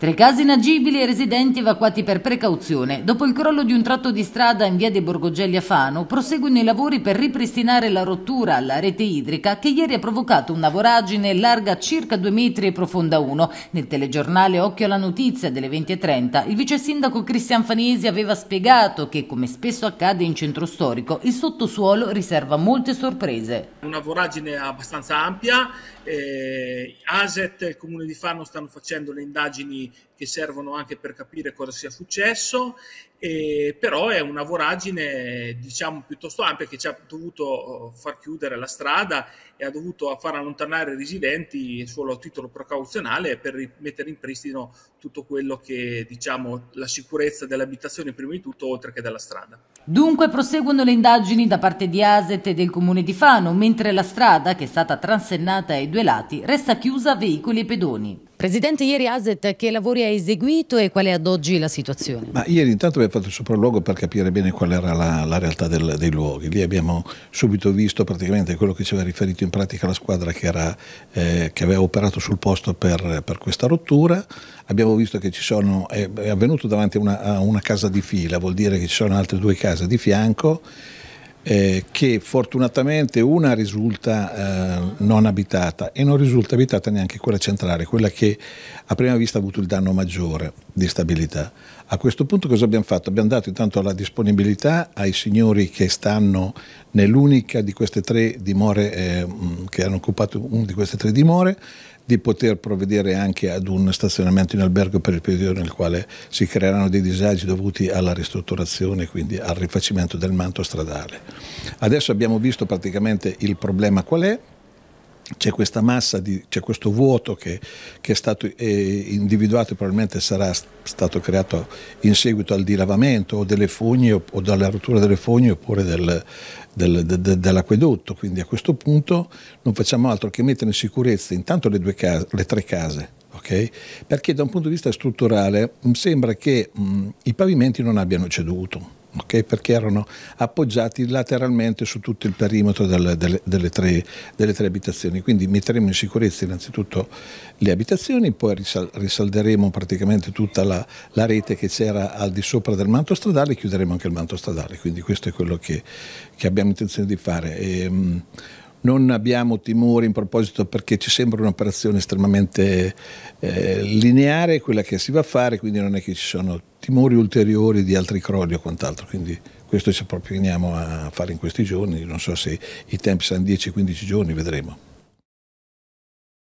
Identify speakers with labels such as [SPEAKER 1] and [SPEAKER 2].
[SPEAKER 1] Tre casi inagibili e residenti evacuati per precauzione. Dopo il crollo di un tratto di strada in via dei Borgogelli a Fano, proseguono i lavori per ripristinare la rottura alla rete idrica che ieri ha provocato una voragine larga circa due metri e profonda uno. Nel telegiornale Occhio alla notizia delle 20.30 il vice sindaco Cristian Fanesi aveva spiegato che, come spesso accade in centro storico, il sottosuolo riserva molte sorprese.
[SPEAKER 2] Una voragine abbastanza ampia, eh, ASET e il Comune di Fano stanno facendo le indagini che servono anche per capire cosa sia successo, e, però è una voragine diciamo piuttosto ampia che ci ha dovuto eh, far chiudere la strada e ha dovuto far allontanare i residenti solo a titolo precauzionale per mettere in pristino tutto quello che diciamo la sicurezza dell'abitazione prima di tutto oltre
[SPEAKER 1] che della strada. Dunque proseguono le indagini da parte di Aset e del comune di Fano mentre la strada che è stata transennata ai due lati resta chiusa a veicoli e pedoni. Presidente, ieri Azet, che lavori ha eseguito e qual è ad oggi la situazione?
[SPEAKER 3] Ma ieri intanto abbiamo fatto il sopralluogo per capire bene qual era la, la realtà del, dei luoghi. Lì abbiamo subito visto praticamente quello che ci aveva riferito in pratica la squadra che, era, eh, che aveva operato sul posto per, per, questa rottura. Abbiamo visto che ci sono, è, è avvenuto davanti una, a una casa di fila, vuol dire che ci sono altre due case di fianco eh, che fortunatamente una risulta eh, non abitata e non risulta abitata neanche quella centrale, quella che a prima vista ha avuto il danno maggiore di stabilità. A questo punto cosa abbiamo fatto? Abbiamo dato intanto la disponibilità ai signori che stanno nell'unica di queste tre dimore, eh, che hanno occupato una di queste tre dimore, di poter provvedere anche ad un stazionamento in albergo per il periodo nel quale si creeranno dei disagi dovuti alla ristrutturazione, quindi al rifacimento del manto stradale. Adesso abbiamo visto praticamente il problema qual è, c'è questa massa, di, c'è questo vuoto che, che è stato eh, individuato e probabilmente sarà stato creato in seguito al dilavamento o delle fogne o, o dalla rottura delle fogne oppure del, del, de, de, dell'acquedotto. Quindi a questo punto non facciamo altro che mettere in sicurezza intanto le, case, le tre case okay? perché da un punto di vista strutturale mm, sembra che mh, mm, i pavimenti non abbiano ceduto. Okay, perché erano appoggiati lateralmente su tutto il perimetro delle, delle, delle, tre, delle, tre, abitazioni. Quindi metteremo in sicurezza innanzitutto le abitazioni, poi risalderemo praticamente tutta la, la rete che c'era al di sopra del manto stradale e chiuderemo anche il manto stradale. Quindi questo è quello che, che abbiamo intenzione di fare. E, ehm, non abbiamo timori in proposito perché ci sembra un'operazione estremamente eh, lineare quella che si va a fare, quindi non è che ci sono timori ulteriori di altri crolli o quant'altro, quindi questo ci appropriamo a fare in questi giorni, non so se i tempi saranno 10-15 giorni, vedremo.